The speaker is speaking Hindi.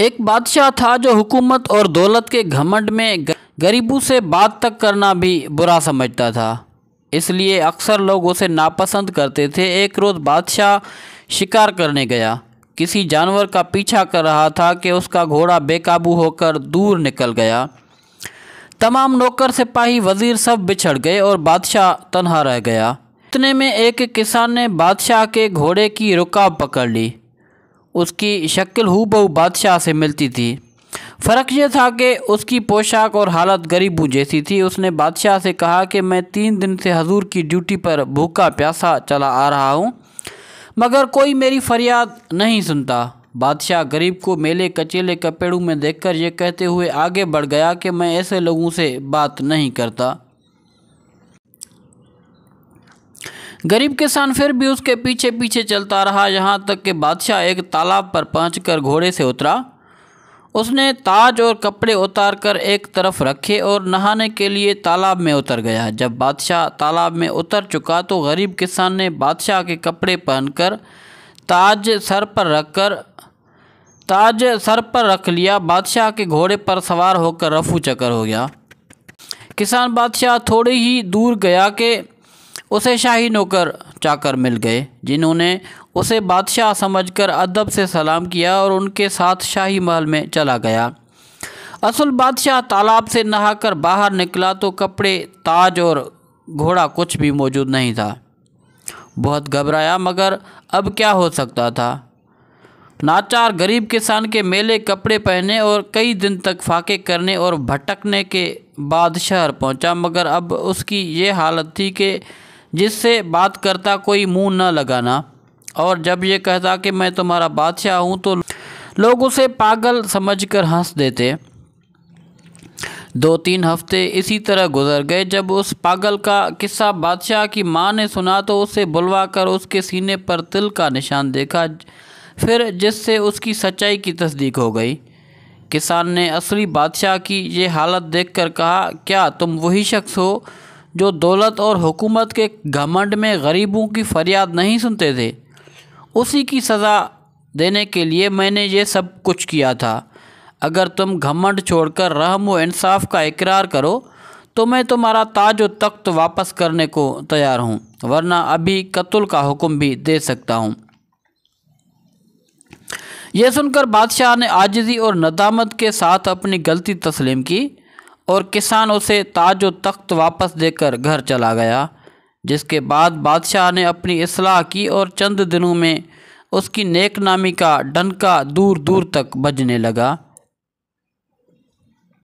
एक बादशाह था जो हुकूमत और दौलत के घमंड में गरीबों से बात तक करना भी बुरा समझता था इसलिए अक्सर लोग उसे नापसंद करते थे एक रोज़ बादशाह शिकार करने गया किसी जानवर का पीछा कर रहा था कि उसका घोड़ा बेकाबू होकर दूर निकल गया तमाम नौकर सिपाही वज़ीर सब बिछड़ गए और बादशाह तनहा रह गया इतने में एक किसान ने बादशाह के घोड़े की रुकाव पकड़ ली उसकी शक्ल हूबहू बादशाह से मिलती थी फ़र्क यह था कि उसकी पोशाक और हालत गरीबों जैसी थी उसने बादशाह से कहा कि मैं तीन दिन से हजूर की ड्यूटी पर भूखा प्यासा चला आ रहा हूँ मगर कोई मेरी फरियाद नहीं सुनता बादशाह गरीब को मेले कचेले कपेड़ों में देखकर ये कहते हुए आगे बढ़ गया कि मैं ऐसे लोगों से बात नहीं करता गरीब किसान फिर भी उसके पीछे पीछे चलता रहा यहाँ तक कि बादशाह एक तालाब पर पहुँच घोड़े से उतरा उसने ताज और कपड़े उतार कर एक तरफ रखे और नहाने के लिए तालाब में उतर गया जब बादशाह तालाब में उतर चुका तो गरीब किसान ने बादशाह के कपड़े पहनकर ताज सर पर रखकर ताज सर पर रख लिया बादशाह के घोड़े पर सवार होकर रफू चक्कर हो गया किसान बादशाह थोड़ी ही दूर गया कि उसे शाही नौकर चाकर मिल गए जिन्होंने उसे बादशाह समझकर अदब से सलाम किया और उनके साथ शाही महल में चला गया असल बादशाह तालाब से नहाकर बाहर निकला तो कपड़े ताज और घोड़ा कुछ भी मौजूद नहीं था बहुत घबराया मगर अब क्या हो सकता था नाचार गरीब किसान के मेले कपड़े पहने और कई दिन तक फाके करने और भटकने के बाद शहर पहुंचा मगर अब उसकी ये हालत थी कि जिससे बात करता कोई मुंह न लगाना और जब ये कहता कि मैं तुम्हारा बादशाह हूँ तो लोग उसे पागल समझकर हंस देते दो तीन हफ्ते इसी तरह गुजर गए जब उस पागल का किस्सा बादशाह की माँ ने सुना तो उसे बुलवा कर उसके सीने पर तिल का निशान देखा फिर जिससे उसकी सच्चाई की तस्दीक हो गई किसान ने असली बादशाह की ये हालत देखकर कहा क्या तुम वही शख्स हो जो दौलत और हुकूमत के घमंड में गरीबों की फरियाद नहीं सुनते थे उसी की सज़ा देने के लिए मैंने ये सब कुछ किया था अगर तुम घमंड छोड़कर रहम व इंसाफ का इकरार करो तो मैं तुम्हारा ताज व तख्त वापस करने को तैयार हूँ वरना अभी कत्ल का हुक्म भी दे सकता हूँ यह सुनकर बादशाह ने आजजी और नदामत के साथ अपनी गलती तस्लीम की और किसान उसे ताज तख्त वापस देकर घर चला गया जिसके बाद बादशाह ने अपनी असलाह की और चंद दिनों में उसकी नेकनामी का डनका दूर दूर तक बजने लगा